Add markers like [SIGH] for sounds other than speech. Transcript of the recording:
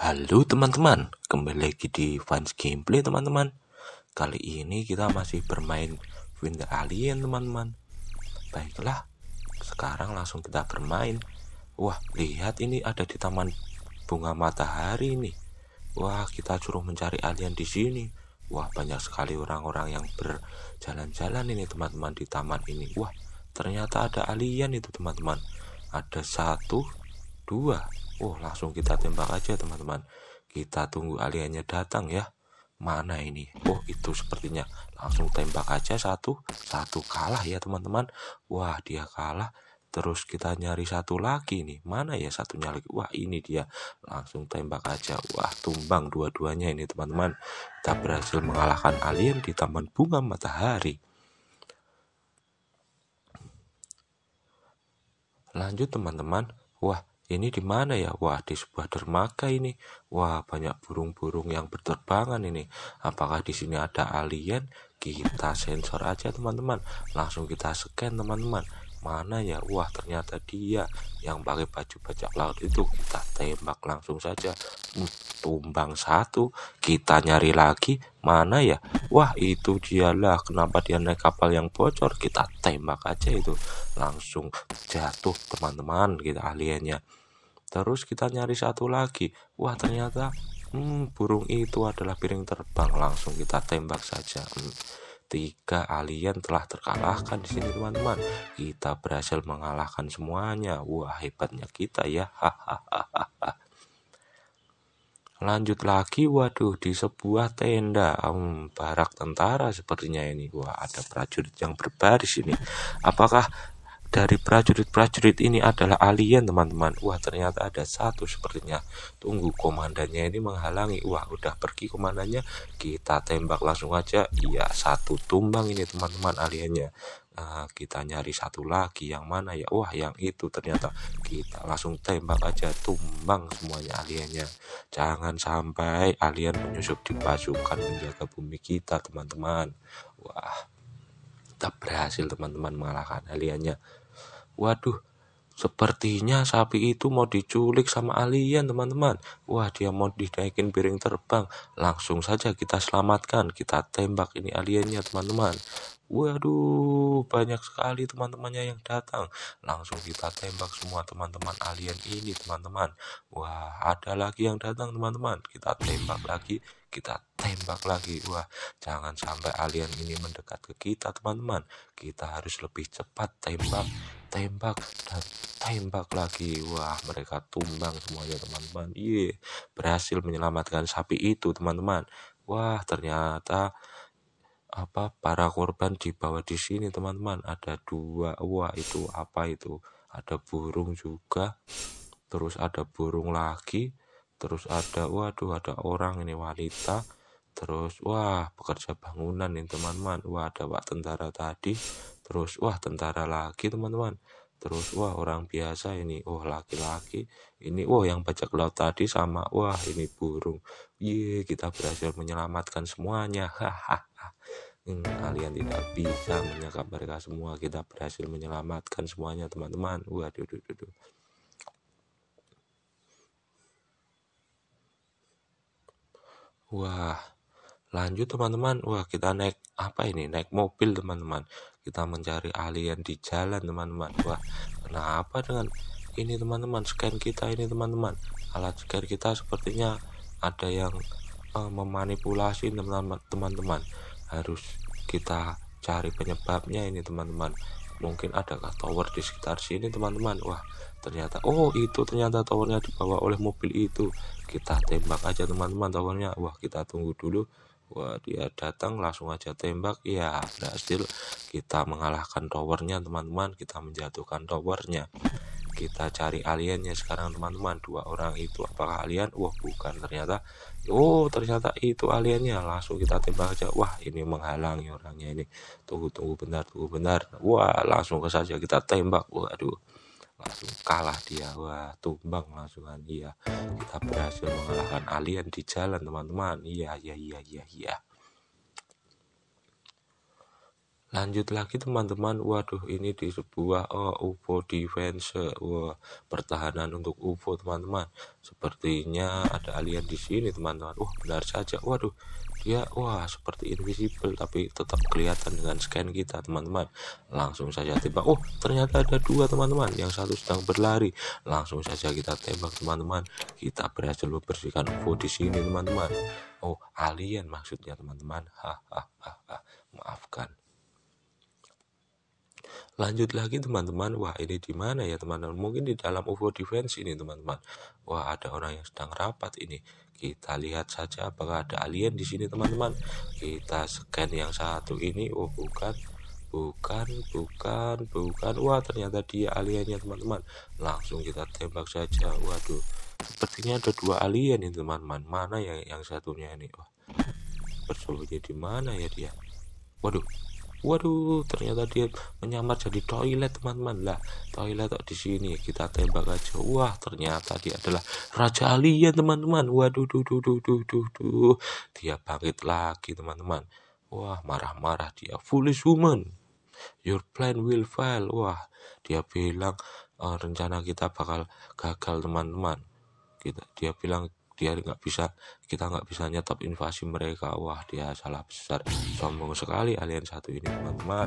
Halo teman-teman, kembali lagi di Fans Gameplay teman-teman Kali ini kita masih bermain Winter Alien teman-teman Baiklah, sekarang langsung kita bermain Wah, lihat ini ada di taman bunga matahari ini Wah, kita suruh mencari alien di sini Wah, banyak sekali orang-orang yang berjalan-jalan ini teman-teman di taman ini Wah, ternyata ada alien itu teman-teman Ada satu, dua, Oh, langsung kita tembak aja, teman-teman. Kita tunggu aliannya datang ya. Mana ini? Oh, itu sepertinya. Langsung tembak aja satu. Satu kalah ya, teman-teman. Wah, dia kalah. Terus kita nyari satu lagi nih. Mana ya satunya lagi? Wah, ini dia. Langsung tembak aja. Wah, tumbang dua-duanya ini, teman-teman. Kita berhasil mengalahkan alien di Taman Bunga Matahari. Lanjut, teman-teman. Wah, ini di mana ya? Wah, di sebuah dermaga ini. Wah, banyak burung-burung yang berterbangan ini. Apakah di sini ada alien? Kita sensor aja, teman-teman. Langsung kita scan, teman-teman. Mana ya? Wah, ternyata dia yang pakai baju bajak laut itu. Kita tembak langsung saja. Hmm, tumbang satu. Kita nyari lagi. Mana ya? Wah, itu dialah. Kenapa dia naik kapal yang bocor? Kita tembak aja itu. Langsung jatuh, teman-teman. Kita aliennya Terus kita nyari satu lagi. Wah, ternyata hmm, burung itu adalah piring terbang. Langsung kita tembak saja. Hmm. Tiga alien telah terkalahkan di sini teman-teman. Kita berhasil mengalahkan semuanya. Wah, hebatnya kita ya. [LAUGHS] Lanjut lagi, waduh, di sebuah tenda um, barak tentara sepertinya ini. Wah, ada prajurit yang berbaris ini. Apakah dari prajurit-prajurit ini adalah alien teman-teman wah ternyata ada satu sepertinya tunggu komandannya ini menghalangi wah udah pergi komandannya kita tembak langsung aja iya satu tumbang ini teman-teman aliennya nah, kita nyari satu lagi yang mana ya wah yang itu ternyata kita langsung tembak aja tumbang semuanya aliennya jangan sampai alien menyusup di pasukan menjaga bumi kita teman-teman wah tetap berhasil teman-teman mengalahkan aliannya. Waduh, sepertinya sapi itu mau diculik sama alien teman-teman. Wah dia mau dinaikin piring terbang. Langsung saja kita selamatkan, kita tembak ini aliennya teman-teman. Waduh, banyak sekali teman-temannya yang datang. Langsung kita tembak semua teman-teman alien ini, teman-teman. Wah, ada lagi yang datang, teman-teman. Kita tembak lagi, kita tembak lagi. Wah, jangan sampai alien ini mendekat ke kita, teman-teman. Kita harus lebih cepat tembak, tembak, dan tembak lagi. Wah, mereka tumbang semuanya, teman-teman. Iya, berhasil menyelamatkan sapi itu, teman-teman. Wah, ternyata apa para korban dibawa di sini teman-teman ada dua wah itu apa itu ada burung juga terus ada burung lagi terus ada waduh ada orang ini wanita terus wah pekerja bangunan ini teman-teman wah ada pak tentara tadi terus wah tentara lagi teman-teman terus wah orang biasa ini wah laki-laki ini wah yang bajak laut tadi sama wah ini burung ye kita berhasil menyelamatkan semuanya [LAUGHS] hahaha hmm, kalian tidak bisa menyekap mereka semua kita berhasil menyelamatkan semuanya teman-teman waduh duh, duh, duh. wah lanjut teman-teman wah kita naik apa ini naik mobil teman-teman kita mencari alien di jalan teman-teman wah kenapa dengan ini teman-teman scan kita ini teman-teman alat scan kita sepertinya ada yang uh, memanipulasi teman-teman harus kita cari penyebabnya ini teman-teman mungkin adakah tower di sekitar sini teman-teman wah ternyata oh itu ternyata towernya dibawa oleh mobil itu kita tembak aja teman-teman towernya wah kita tunggu dulu Wah dia datang langsung aja tembak ya berhasil kita mengalahkan towernya teman-teman kita menjatuhkan towernya kita cari aliennya sekarang teman-teman dua orang itu apakah alien wah bukan ternyata oh ternyata itu aliennya langsung kita tembak aja wah ini menghalangi orangnya ini tunggu tunggu benar tunggu benar wah langsung ke saja kita tembak waduh langsung kalah dia wah tumbang langsungan iya kita berhasil mengalahkan alien di jalan teman-teman iya iya iya iya iya lanjut lagi teman-teman waduh ini di sebuah oh, eh, UFO defense wah eh, pertahanan untuk UFO teman-teman sepertinya ada alien di sini teman-teman wah oh, benar saja waduh dia wah seperti invisible tapi tetap kelihatan dengan scan kita teman-teman langsung saja tiba oh ternyata ada dua teman-teman yang satu sedang berlari langsung saja kita tembak teman-teman kita berhasil membersihkan UFO di sini teman-teman oh alien maksudnya teman-teman hahaha maafkan lanjut lagi teman-teman wah ini di mana ya teman-teman mungkin di dalam UFO defense ini teman-teman wah ada orang yang sedang rapat ini kita lihat saja apakah ada alien di sini teman-teman kita scan yang satu ini oh bukan bukan bukan bukan wah ternyata dia aliennya teman-teman langsung kita tembak saja waduh sepertinya ada dua alien ini teman-teman mana yang yang satunya ini wah bersembunyi di mana ya dia waduh waduh ternyata dia menyamar jadi toilet teman-teman lah toilet di sini kita tembak aja wah ternyata dia adalah raja alien teman-teman waduh duh, duh, duh, duh, duh, duh. dia bangkit lagi teman-teman wah marah-marah dia foolish woman your plan will fail wah dia bilang eh, rencana kita bakal gagal teman-teman kita gitu. dia bilang dia nggak bisa kita nggak bisa nyetop invasi mereka wah dia salah besar sombong sekali alien satu ini teman-teman